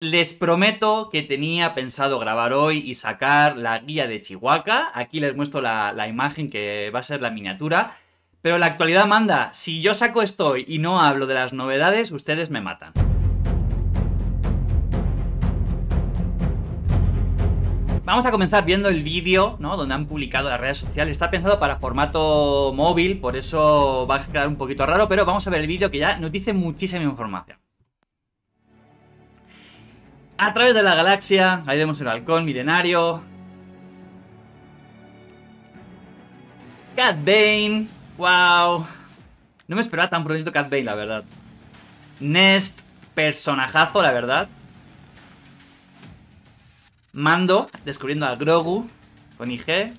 Les prometo que tenía pensado grabar hoy y sacar la guía de Chihuahua. Aquí les muestro la, imagen que va a ser la miniatura. Pero la actualidad manda, si yo saco esto hoy y no hablo de las novedades, ustedes me matan. Vamos a comenzar viendo el vídeo, Donde han publicado las redes sociales. Está pensado para formato móvil, por eso va a quedar un poquito raro, pero vamos a ver el vídeo que ya nos dice muchísima información. A través de la galaxia, ahí vemos el halcón milenario. Cat Bane, wow. No me esperaba tan pronto Cat la verdad. Nest, personajazo, la verdad. Mando, descubriendo a Grogu con IG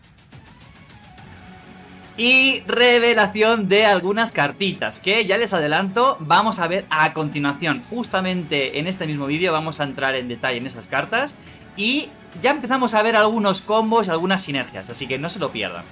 y revelación de algunas cartitas que ya les adelanto vamos a ver a continuación. Justamente en este mismo vídeo vamos a entrar en detalle en esas cartas y ya empezamos a ver algunos combos, y algunas sinergias, así que no se lo pierdan.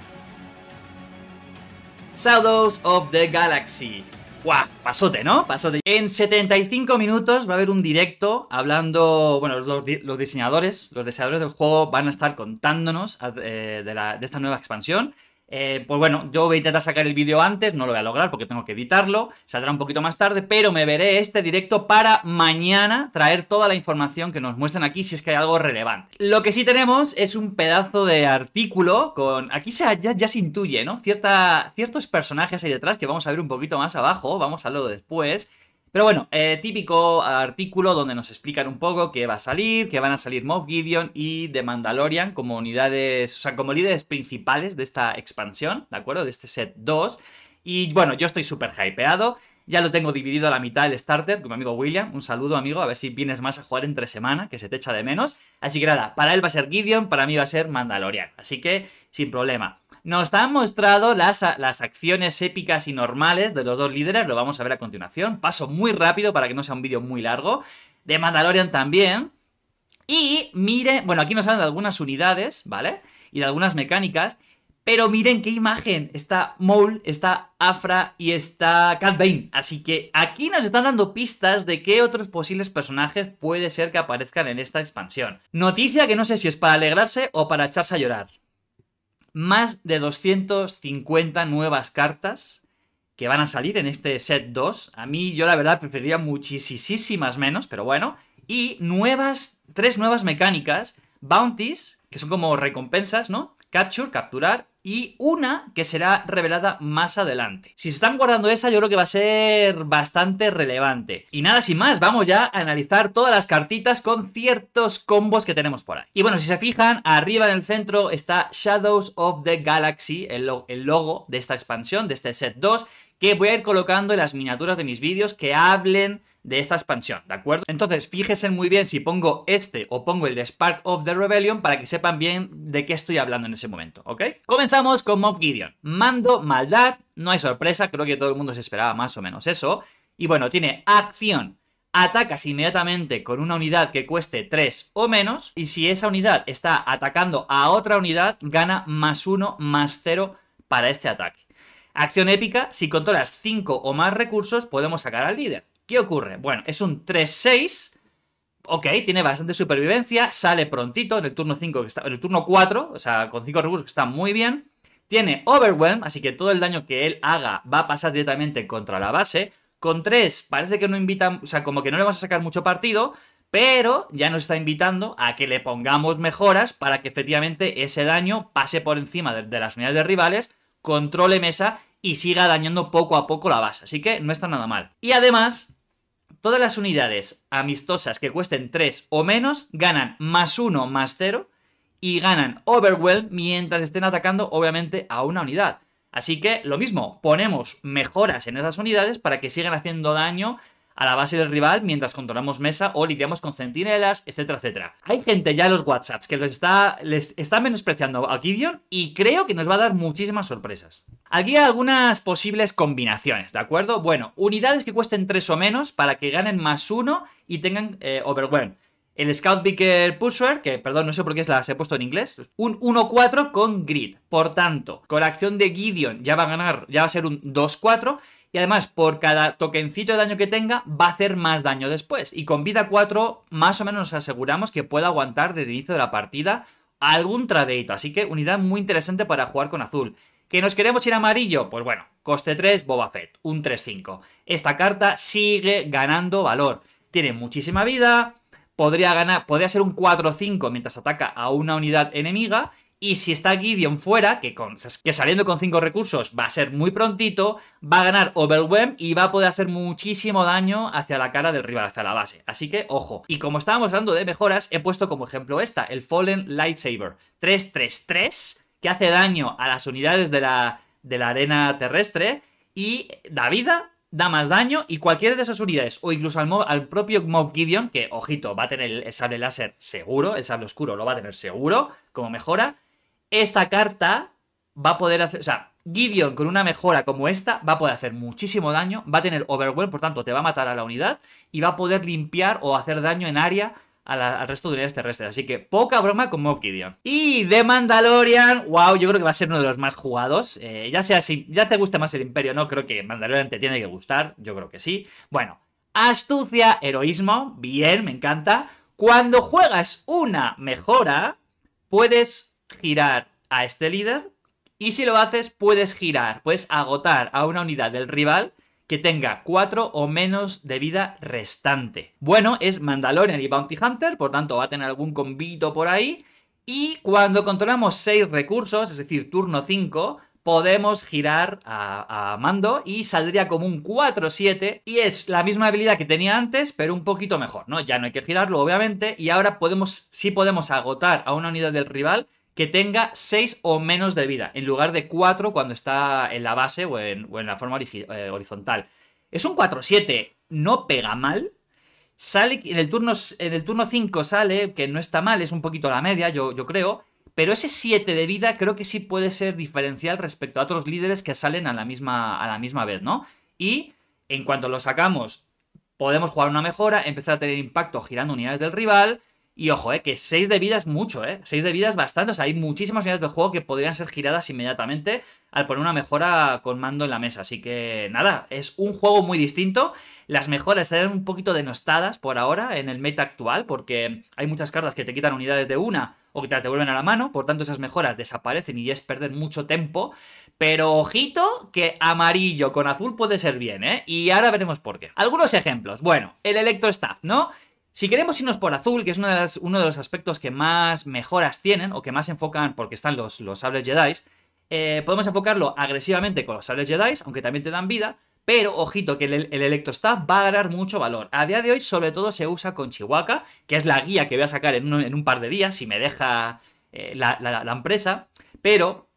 Shadows of the Galaxy. ¡Guau! Pasote, ¿no? Pasote. En 75 minutos va a haber un directo hablando. Bueno, los, diseñadores, los diseñadores del juego van a estar contándonos eh, de, de esta nueva expansión eh, pues bueno, yo voy a intentar sacar el vídeo antes, no lo voy a lograr porque tengo que editarlo, saldrá un poquito más tarde, pero me veré este directo para mañana traer toda la información que nos muestran aquí si es que hay algo relevante. Lo que sí tenemos es un pedazo de artículo con... Aquí se, ya, ya se intuye, ¿no? ciertos personajes ahí detrás que vamos a ver un poquito más abajo, vamos a verlo después. Pero bueno, eh, típico artículo donde nos explican un poco qué va a salir, qué van a salir Moff Gideon y The Mandalorian como unidades, o sea, como líderes principales de esta expansión, ¿de acuerdo? De este set 2. Y bueno, yo estoy súper hypeado. Ya lo tengo dividido a la mitad el starter con mi amigo William. Un saludo, amigo. A ver si vienes más a jugar entre semana, que se te echa de menos. Así que nada, para él va a ser Gideon, para mí va a ser Mandalorian. Así que sin problema. Nos han mostrado las, las acciones épicas y normales de los dos líderes, lo vamos a ver a continuación. Paso muy rápido para que no sea un vídeo muy largo. De Mandalorian también. Y miren, bueno, aquí nos hablan de algunas unidades, ¿vale? Y de algunas mecánicas. Pero miren qué imagen. Está Maul, está Afra y está Catbane. Así que aquí nos están dando pistas de qué otros posibles personajes puede ser que aparezcan en esta expansión. Noticia que no sé si es para alegrarse o para echarse a llorar más de 250 nuevas cartas que van a salir en este set 2. A mí yo la verdad preferiría muchísimas menos, pero bueno. Y nuevas, tres nuevas mecánicas, bounties, que son como recompensas, ¿no? Capture, capturar, y una que será revelada más adelante. Si se están guardando esa, yo creo que va a ser bastante relevante. Y nada, sin más, vamos ya a analizar todas las cartitas con ciertos combos que tenemos por ahí. Y bueno, si se fijan, arriba en el centro está Shadows of the Galaxy, el, logo de esta expansión, de este set 2, que voy a ir colocando en las miniaturas de mis vídeos que hablen de esta expansión, ¿de acuerdo? Entonces, fíjense muy bien si pongo este o pongo el de Spark of the Rebellion para que sepan bien de qué estoy hablando en ese momento, ¿ok? Comenzamos con Mob Gideon. Mando, maldad, no hay sorpresa, creo que todo el mundo se esperaba más o menos eso. Y bueno, tiene acción. Atacas inmediatamente con una unidad que cueste 3 o menos. Y si esa unidad está atacando a otra unidad, gana más 1, más 0 para este ataque. Acción épica, si controlas 5 o más recursos, podemos sacar al líder. ¿Qué ocurre? Bueno, es un 3-6. Ok, tiene bastante supervivencia, sale prontito en el turno 5, que está, en el turno 4, o sea, con 5 recursos que está muy bien. Tiene Overwhelm, así que todo el daño que él haga va a pasar directamente contra la base. Con 3 parece que no invitan, o sea, como que no le vamos a sacar mucho partido, pero ya nos está invitando a que le pongamos mejoras para que efectivamente ese daño pase por encima de, de las unidades de rivales, controle mesa y siga dañando poco a poco la base. Así que no está nada mal. Y además, todas las unidades amistosas que cuesten 3 o menos ganan más 1 más 0 y ganan Overwhelm mientras estén atacando obviamente a una unidad. Así que lo mismo, ponemos mejoras en esas unidades para que sigan haciendo daño a la base del rival mientras controlamos mesa o lidiamos con centinelas, etcétera, etcétera. Hay gente ya en los WhatsApps que está, les está menospreciando a Gideon y creo que nos va a dar muchísimas sorpresas. Aquí hay algunas posibles combinaciones, ¿de acuerdo? Bueno, unidades que cuesten 3 o menos para que ganen más 1 y tengan eh, El Scout Beaker Pusher, que perdón, no sé por qué las he puesto en inglés, un 1-4 con grid. Por tanto, con la acción de Gideon ya va a ganar, ya va a ser un 2-4 y además, por cada tokencito de daño que tenga, va a hacer más daño después. Y con vida 4, más o menos nos aseguramos que pueda aguantar desde el inicio de la partida algún tradeito. Así que unidad muy interesante para jugar con azul. ¿Que nos queremos ir amarillo? Pues bueno, coste 3, Boba Fett, un 3-5. Esta carta sigue ganando valor. Tiene muchísima vida, podría, ganar, podría ser un 4-5 mientras ataca a una unidad enemiga y si está Gideon fuera, que, que saliendo con 5 recursos va a ser muy prontito, va a ganar Overwhelm y va a poder hacer muchísimo daño hacia la cara del rival, hacia la base. Así que, ojo. Y como estábamos hablando de mejoras, he puesto como ejemplo esta, el Fallen Lightsaber 333, que hace daño a las unidades de la, de la arena terrestre y da vida da más daño y cualquiera de esas unidades, o incluso al, al, propio Mob Gideon, que, ojito, va a tener el sable láser seguro, el sable oscuro lo va a tener seguro como mejora, esta carta va a poder hacer. O sea, Gideon con una mejora como esta va a poder hacer muchísimo daño, va a tener overwhelm, por tanto te va a matar a la unidad y va a poder limpiar o hacer daño en área al resto de unidades terrestres. Así que poca broma con Mob Gideon. Y de Mandalorian, wow, yo creo que va a ser uno de los más jugados. Eh, ya sea si ya te gusta más el Imperio no, creo que Mandalorian te tiene que gustar, yo creo que sí. Bueno, astucia, heroísmo, bien, me encanta. Cuando juegas una mejora, puedes girar a este líder. Y si lo haces, puedes girar, puedes agotar a una unidad del rival que tenga 4 o menos de vida restante. Bueno, es Mandalorian y Bounty Hunter, por tanto va a tener algún convito por ahí. Y cuando controlamos 6 recursos, es decir, turno 5, podemos girar a, mando y saldría como un 4-7. Y es la misma habilidad que tenía antes, pero un poquito mejor, ¿no? Ya no hay que girarlo, obviamente. Y ahora podemos, sí podemos agotar a una unidad del rival que tenga 6 o menos de vida, en lugar de 4 cuando está en la base o en, en la forma eh, horizontal. Es un 4-7, no pega mal. Sale en el turno en el turno 5 sale, que no está mal, es un poquito la media, yo, yo creo. Pero ese 7 de vida creo que sí puede ser diferencial respecto a otros líderes que salen a la misma, a la misma vez, ¿no? Y en cuanto lo sacamos, podemos jugar una mejora, empezar a tener impacto girando unidades del rival y ojo, eh, que 6 de vida es mucho, ¿eh? 6 de vida es bastante. O sea, hay muchísimas unidades del juego que podrían ser giradas inmediatamente al poner una mejora con mando en la mesa. Así que nada, es un juego muy distinto. Las mejoras están un poquito denostadas por ahora en el meta actual, porque hay muchas cartas que te quitan unidades de una o que te las devuelven a la mano, por tanto esas mejoras desaparecen y es perder mucho tiempo. Pero ojito que amarillo con azul puede ser bien, ¿eh? Y ahora veremos por qué. Algunos ejemplos. Bueno, el Electrostaff, ¿no? Si queremos irnos por azul, que es uno de los aspectos que más mejoras tienen, o que más enfocan porque están los, los sables Jedi, eh, podemos enfocarlo agresivamente con los sables Jedi, aunque también te dan vida, pero ojito que el, electrostaff va a ganar mucho valor. A día de hoy sobre todo se usa con Chihuahua, que es la guía que voy a sacar en un, par de días, si me deja eh, la, empresa, pero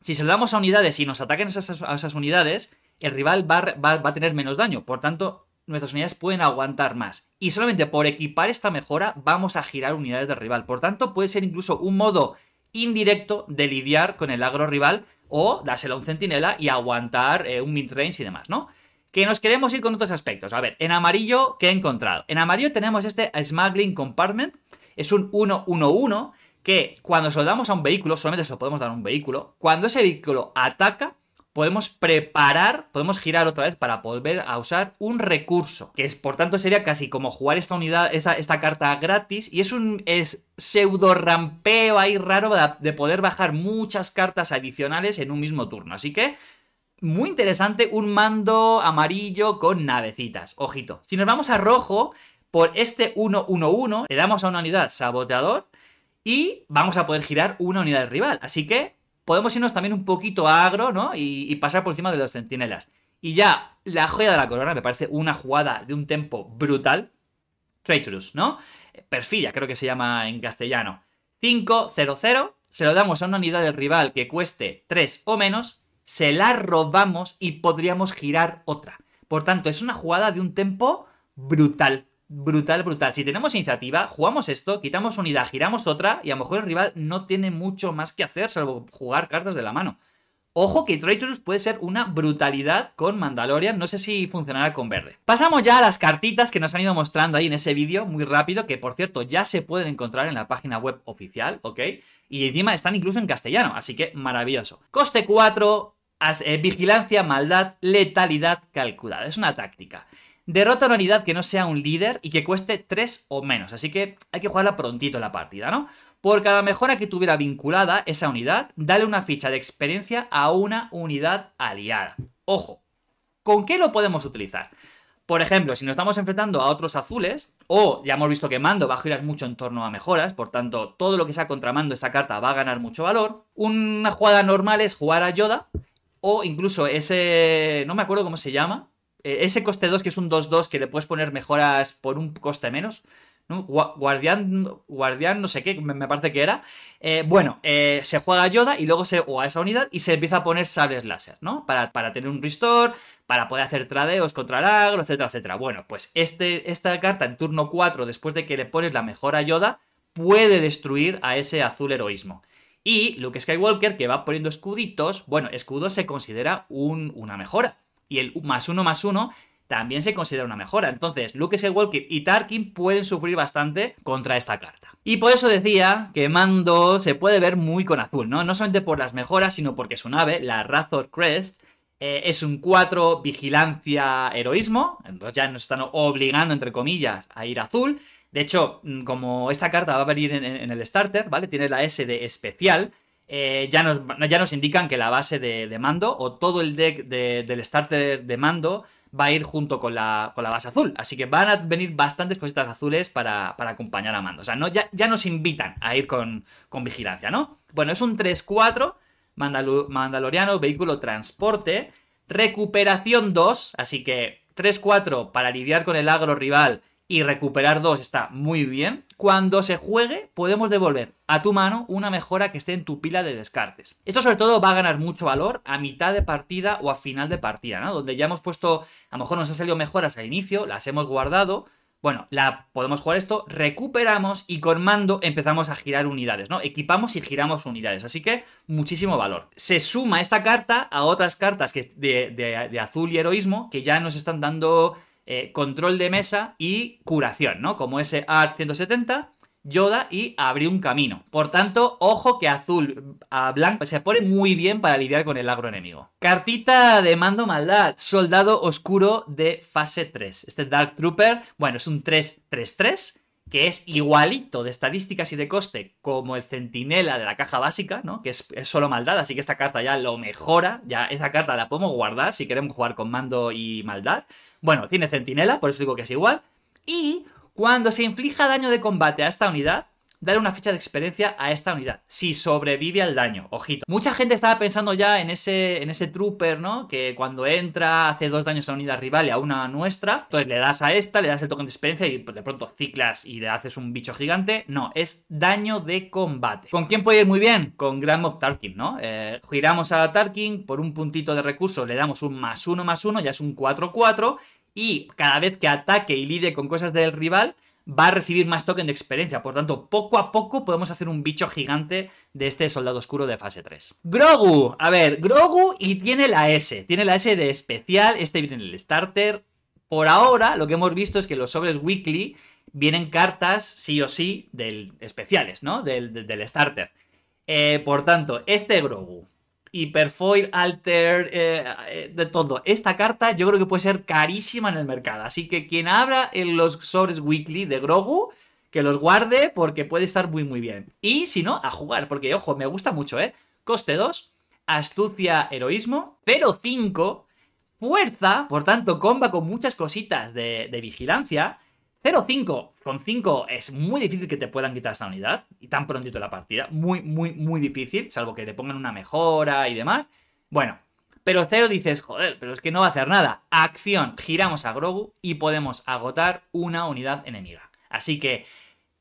si se lo damos a unidades y nos ataquen esas, a esas unidades, el rival va a tener menos daño, por tanto nuestras unidades pueden aguantar más. Y solamente por equipar esta mejora vamos a girar unidades del rival. Por tanto, puede ser incluso un modo indirecto de lidiar con el agro rival o dárselo a un centinela y aguantar un eh, un midrange y demás, ¿no? Que nos queremos ir con otros aspectos. A ver, en amarillo, ¿qué he encontrado? En amarillo tenemos este Smuggling Compartment. Es un 1-1-1 que cuando soldamos a un vehículo, solamente se lo podemos dar a un vehículo, cuando ese vehículo ataca, podemos preparar, podemos girar otra vez para volver a usar un recurso, que es, por tanto sería casi como jugar esta unidad, esta, esta carta gratis, y es un es pseudo rampeo ahí raro de, poder bajar muchas cartas adicionales en un mismo turno. Así que muy interesante un mando amarillo con navecitas. Ojito. Si nos vamos a rojo, por este 1-1-1 le damos a una unidad saboteador y vamos a poder girar una unidad rival. Así que podemos irnos también un poquito a agro, ¿no? Y, pasar por encima de los centinelas. Y ya, la joya de la corona me parece una jugada de un tempo brutal. Traitorous, ¿no? Perfidia, creo que se llama en castellano. 5-0-0, se lo damos a una unidad del rival que cueste 3 o menos, se la robamos y podríamos girar otra. Por tanto, es una jugada de un tempo brutal brutal, brutal. Si tenemos iniciativa, jugamos esto, quitamos unidad, giramos otra y a lo mejor el rival no tiene mucho más que hacer salvo jugar cartas de la mano. Ojo que Traitorus puede ser una brutalidad con Mandalorian, no sé si funcionará con verde. Pasamos ya a las cartitas que nos han ido mostrando ahí en ese vídeo, muy rápido, que por cierto ya se pueden encontrar en la página web oficial, ¿ok? Y encima están incluso en castellano, así que maravilloso. Coste 4, eh, vigilancia, maldad, letalidad calculada, es una táctica. Derrota una unidad que no sea un líder y que cueste 3 o menos, así que hay que jugarla prontito en la partida, ¿no? Por cada mejora que tuviera vinculada esa unidad, dale una ficha de experiencia a una unidad aliada. Ojo, ¿con qué lo podemos utilizar? Por ejemplo, si nos estamos enfrentando a otros azules, o ya hemos visto que Mando va a girar mucho en torno a mejoras, por tanto, todo lo que sea contra Mando esta carta va a ganar mucho valor. Una jugada normal es jugar a Yoda, o incluso ese. no me acuerdo cómo se llama, eh, ese coste 2, que es un 2-2, que le puedes poner mejoras por un coste menos. Guardián, guardián, no sé qué, me, parece que era. Eh, bueno, eh, se juega a Yoda y luego se, o a esa unidad y se empieza a poner sables láser, ¿no? Para, tener un restore, para poder hacer tradeos contra el agro, etcétera, etcétera. Bueno, pues este, esta carta en turno 4, después de que le pones la mejora a Yoda, puede destruir a ese azul heroísmo. Y Luke Skywalker, que va poniendo escuditos, bueno, escudo se considera una mejora y el más uno más uno también se considera una mejora. Entonces, Luke Skywalker y Tarkin pueden sufrir bastante contra esta carta. Y por eso decía que Mando se puede ver muy con azul, ¿no? No solamente por las mejoras, sino porque su nave, la Razor Crest, eh, es un 4 vigilancia heroísmo, entonces ya nos están obligando, entre comillas, a ir azul. De hecho, mm, como esta carta va a venir en, en el starter, ¿vale? Tiene la S de especial, eh, ya, nos, ya, nos, indican que la base de, mando o todo el deck del starter de mando va a ir junto con la, base azul. Así que van a venir bastantes cositas azules para, acompañar a mando. O sea, ya, nos invitan a ir con, vigilancia, ¿no? Bueno, es un 3-4, Mandaloriano, vehículo transporte, recuperación 2, así que 3-4 para lidiar con el agro rival y recuperar dos está muy bien. Cuando se juegue, podemos devolver a tu mano una mejora que esté en tu pila de descartes. Esto sobre todo va a ganar mucho valor a mitad de partida o a final de partida, ¿no? Donde ya hemos puesto, a lo mejor nos han salido mejoras al inicio, las hemos guardado. Bueno, la podemos jugar esto, recuperamos y con mando empezamos a girar unidades, ¿no? Equipamos y giramos unidades, así que muchísimo valor. Se suma esta carta a otras cartas que de, de, de azul y heroísmo que ya nos están dando eh, control de mesa y curación, ¿no? Como ese ART 170, Yoda y abrir un camino. Por tanto, ojo que azul a blanco se pone muy bien para lidiar con el agro enemigo. Cartita de mando maldad, soldado oscuro de fase 3. Este Dark Trooper, bueno, es un 3-3-3 que es igualito de estadísticas y de coste como el centinela de la caja básica, ¿no? Que es, solo maldad, así que esta carta ya lo mejora, ya esta carta la podemos guardar si queremos jugar con mando y maldad. Bueno, tiene centinela, por eso digo que es igual. Y cuando se inflija daño de combate a esta unidad, Darle una ficha de experiencia a esta unidad, si sobrevive al daño, ojito. Mucha gente estaba pensando ya en ese, en ese trooper, ¿no? Que cuando entra hace dos daños a una unidad rival y a una nuestra, entonces le das a esta, le das el token de experiencia y de pronto ciclas y le haces un bicho gigante. No, es daño de combate. ¿Con quién puede ir muy bien? Con Grand Moff Tarkin, ¿no? Eh, giramos a Tarkin, por un puntito de recurso le damos un más uno más uno, ya es un 4-4 y cada vez que ataque y lide con cosas del rival, va a recibir más token de experiencia. Por tanto, poco a poco podemos hacer un bicho gigante de este soldado oscuro de fase 3. Grogu, a ver, Grogu y tiene la S, tiene la S de especial, este viene en el starter. Por ahora, lo que hemos visto es que los sobres weekly vienen cartas sí o sí del especiales, ¿no? Del, del, starter. Eh, por tanto, este Grogu Hyperfoil, Alter, eh, eh, de todo. Esta carta yo creo que puede ser carísima en el mercado. Así que quien abra en los sobres weekly de Grogu, que los guarde porque puede estar muy, muy bien. Y si no, a jugar, porque ojo, me gusta mucho, ¿eh? Coste 2, astucia, heroísmo, Pero 5 fuerza, por tanto, comba con muchas cositas de vigilancia. 0-5 con 5 es muy difícil que te puedan quitar esta unidad y tan prontito la partida. Muy, muy, muy difícil, salvo que te pongan una mejora y demás. Bueno, pero 0 dices, joder, pero es que no va a hacer nada. Acción, giramos a Grogu y podemos agotar una unidad enemiga. Así que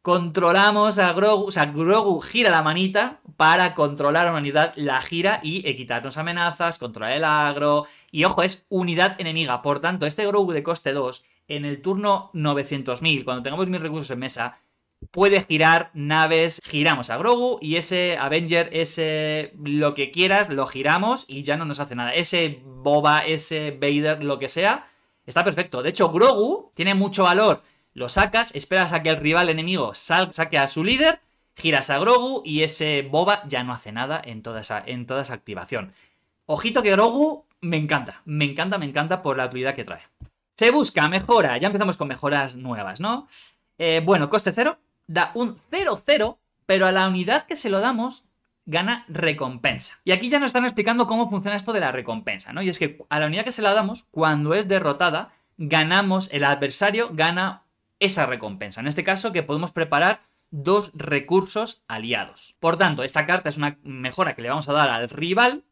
controlamos a Grogu, o sea, Grogu gira la manita para controlar a una unidad, la gira y quitarnos amenazas, controlar el agro. Y ojo, es unidad enemiga, por tanto, este Grogu de coste 2 en el turno 900.000, cuando tengamos mis recursos en mesa, puede girar naves, giramos a Grogu y ese Avenger, ese lo que quieras, lo giramos y ya no nos hace nada. Ese Boba, ese Vader, lo que sea, está perfecto. De hecho, Grogu tiene mucho valor. Lo sacas, esperas a que el rival enemigo saque a su líder, giras a Grogu y ese Boba ya no hace nada en toda esa, en toda esa activación. Ojito que Grogu me encanta, me encanta, me encanta por la utilidad que trae. Se busca mejora. Ya empezamos con mejoras nuevas, ¿no? Eh, bueno, coste cero. Da un 0-0, pero a la unidad que se lo damos gana recompensa. Y aquí ya nos están explicando cómo funciona esto de la recompensa, ¿no? Y es que a la unidad que se la damos, cuando es derrotada, ganamos, el adversario gana esa recompensa. En este caso, que podemos preparar dos recursos aliados. Por tanto, esta carta es una mejora que le vamos a dar al rival,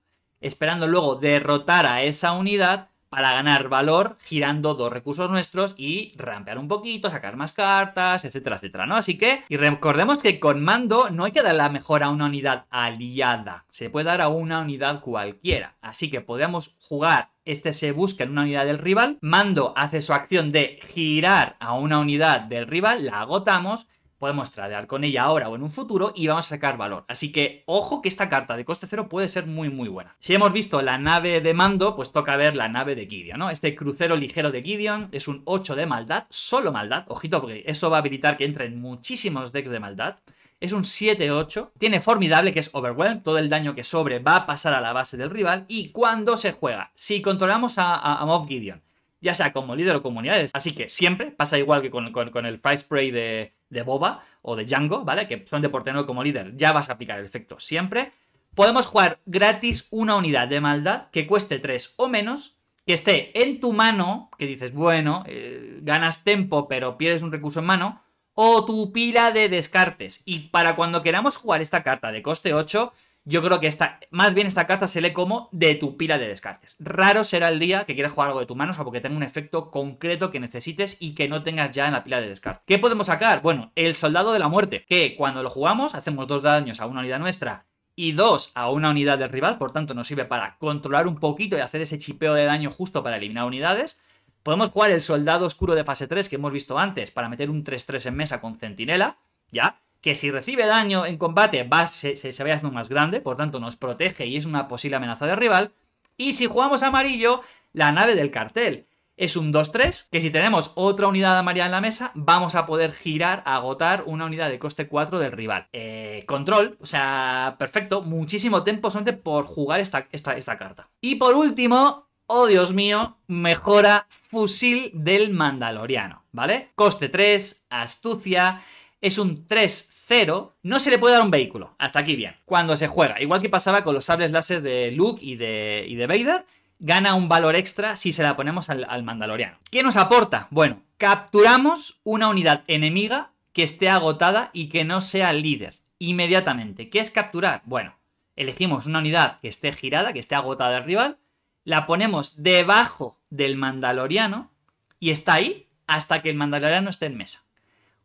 esperando luego derrotar a esa unidad para ganar valor girando dos recursos nuestros y rampear un poquito, sacar más cartas, etcétera, etcétera, ¿no? Así que, y recordemos que con mando no hay que dar la mejor a una unidad aliada, se puede dar a una unidad cualquiera, así que podemos jugar este se busca en una unidad del rival, mando hace su acción de girar a una unidad del rival, la agotamos podemos tradear con ella ahora o en un futuro y vamos a sacar valor. Así que ojo que esta carta de coste cero puede ser muy muy buena. Si hemos visto la nave de mando, pues toca ver la nave de Gideon, ¿no? Este crucero ligero de Gideon es un 8 de maldad, solo maldad, ojito porque esto va a habilitar que entren muchísimos decks de maldad. Es un 7-8, tiene formidable que es Overwhelm, todo el daño que sobre va a pasar a la base del rival y cuando se juega, si controlamos a, a, Gideon, ya sea como líder o comunidades, así que siempre, pasa igual que con, el Fry Spray de, de Boba o de Django, ¿vale? Que son de por como líder, ya vas a aplicar el efecto siempre. Podemos jugar gratis una unidad de maldad que cueste 3 o menos, que esté en tu mano, que dices, bueno, eh, ganas tiempo, pero pierdes un recurso en mano, o tu pila de descartes. Y para cuando queramos jugar esta carta de coste 8, yo creo que esta, más bien esta carta se lee como de tu pila de descartes. Raro será el día que quieras jugar algo de tu mano, o sea, porque tenga un efecto concreto que necesites y que no tengas ya en la pila de descartes. ¿Qué podemos sacar? Bueno, el soldado de la muerte, que cuando lo jugamos hacemos dos daños a una unidad nuestra y dos a una unidad del rival, por tanto nos sirve para controlar un poquito y hacer ese chipeo de daño justo para eliminar unidades. Podemos jugar el soldado oscuro de fase 3 que hemos visto antes para meter un 3-3 en mesa con centinela, ¿ya? que si recibe daño en combate va, se, se, vaya haciendo más grande, por tanto nos protege y es una posible amenaza de rival. Y si jugamos amarillo, la nave del cartel. Es un 2-3, que si tenemos otra unidad amarilla en la mesa, vamos a poder girar, agotar una unidad de coste 4 del rival. Eh, control, o sea, perfecto, muchísimo tiempo solamente por jugar esta, esta, esta carta. Y por último, oh Dios mío, mejora fusil del mandaloriano, ¿vale? Coste 3, astucia, es un 3-0, no se le puede dar un vehículo. Hasta aquí bien. Cuando se juega, igual que pasaba con los sables láser de Luke y de, de Vader, gana un valor extra si se la ponemos al, al Mandaloriano. ¿Qué nos aporta? Bueno, capturamos una unidad enemiga que esté agotada y que no sea líder inmediatamente. ¿Qué es capturar? Bueno, elegimos una unidad que esté girada, que esté agotada del rival, la ponemos debajo del Mandaloriano y está ahí hasta que el Mandaloriano esté en mesa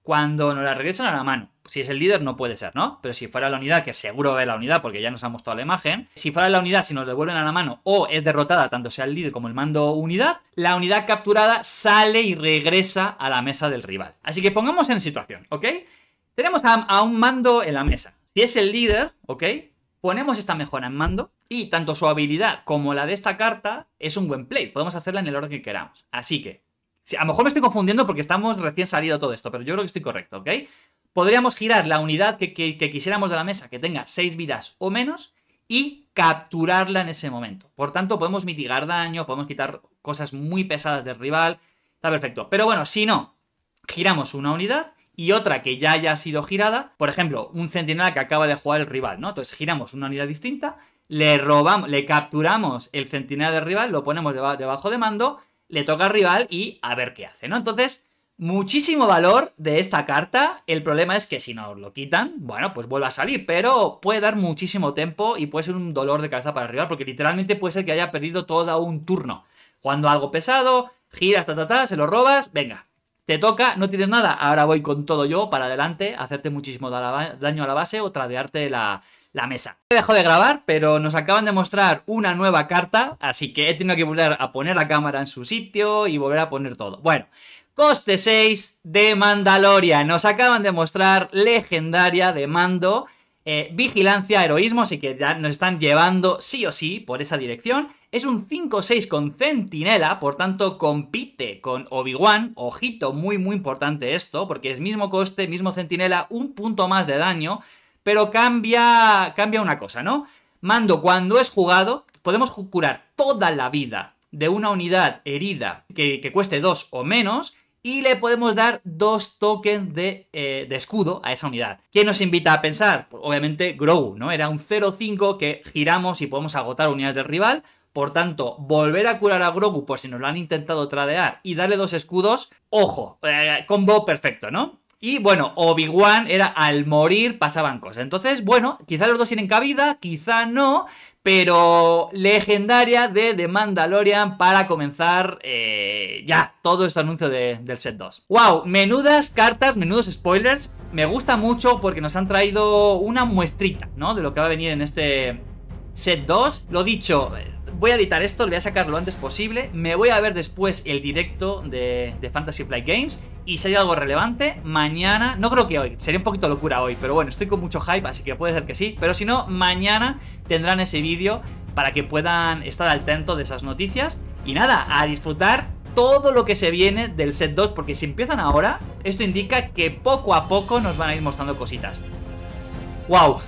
cuando nos la regresan a la mano. Si es el líder no puede ser, ¿no? Pero si fuera la unidad, que seguro es la unidad porque ya nos hemos mostrado la imagen, si fuera la unidad, si nos devuelven a la mano o es derrotada tanto sea el líder como el mando unidad, la unidad capturada sale y regresa a la mesa del rival. Así que pongamos en situación, ¿ok? Tenemos a un mando en la mesa. Si es el líder, ¿ok? Ponemos esta mejora en mando y tanto su habilidad como la de esta carta es un buen play. Podemos hacerla en el orden que queramos. Así que a lo mejor me estoy confundiendo porque estamos recién salido todo esto, pero yo creo que estoy correcto, ¿ok? Podríamos girar la unidad que, quisiéramos de la mesa que tenga 6 vidas o menos y capturarla en ese momento. Por tanto, podemos mitigar daño, podemos quitar cosas muy pesadas del rival. Está perfecto. Pero bueno, si no, giramos una unidad y otra que ya haya sido girada, por ejemplo, un centinela que acaba de jugar el rival, ¿no? Entonces giramos una unidad distinta, le robamos, le capturamos el centinela del rival, lo ponemos debajo de mando le toca al rival y a ver qué hace, ¿no? Entonces, muchísimo valor de esta carta. El problema es que si nos lo quitan, bueno, pues vuelve a salir, pero puede dar muchísimo tiempo y puede ser un dolor de cabeza para el rival, porque literalmente puede ser que haya perdido todo un turno. Cuando algo pesado, giras, ta, ta, se lo robas, venga. Te toca, no tienes nada, ahora voy con todo yo para adelante, hacerte muchísimo daño a la base o tradearte la, la mesa. He dejado de grabar, pero nos acaban de mostrar una nueva carta, así que he tenido que volver a poner la cámara en su sitio y volver a poner todo. Bueno, coste 6 de Mandaloria. Nos acaban de mostrar legendaria de mando, eh, vigilancia, heroísmo, así que ya nos están llevando sí o sí por esa dirección. Es un 5-6 con centinela, por tanto compite con Obi-Wan. Ojito, muy muy importante esto, porque es mismo coste, mismo centinela, un punto más de daño. Pero cambia, cambia una cosa, ¿no? Mando cuando es jugado, podemos curar toda la vida de una unidad herida que, cueste dos o menos y le podemos dar dos tokens eh, de, escudo a esa unidad. ¿Quién nos invita a pensar? Pues, obviamente Grogu, ¿no? Era un 0-5 que giramos y podemos agotar unidades del rival. Por tanto, volver a curar a Grogu por si nos lo han intentado tradear y darle dos escudos, ojo, eh, combo perfecto, ¿no? Y bueno, Obi-Wan era al morir pasaban cosas. Entonces, bueno, quizá los dos tienen cabida, quizá no, pero legendaria de The Mandalorian para comenzar eh, ya todo este anuncio del set 2. ¡Wow! Menudas cartas, menudos spoilers. Me gusta mucho porque nos han traído una muestrita, ¿no? De lo que va a venir en este set 2. Lo dicho, voy a editar esto, lo voy a sacar lo antes posible. Me voy a ver después el directo de, de Fantasy Flight Games. Y si hay algo relevante, mañana, no creo que hoy, sería un poquito locura hoy, pero bueno, estoy con mucho hype, así que puede ser que sí. Pero si no, mañana tendrán ese vídeo para que puedan estar al tanto de esas noticias. Y nada, a disfrutar todo lo que se viene del set 2, porque si empiezan ahora, esto indica que poco a poco nos van a ir mostrando cositas. ¡Wow!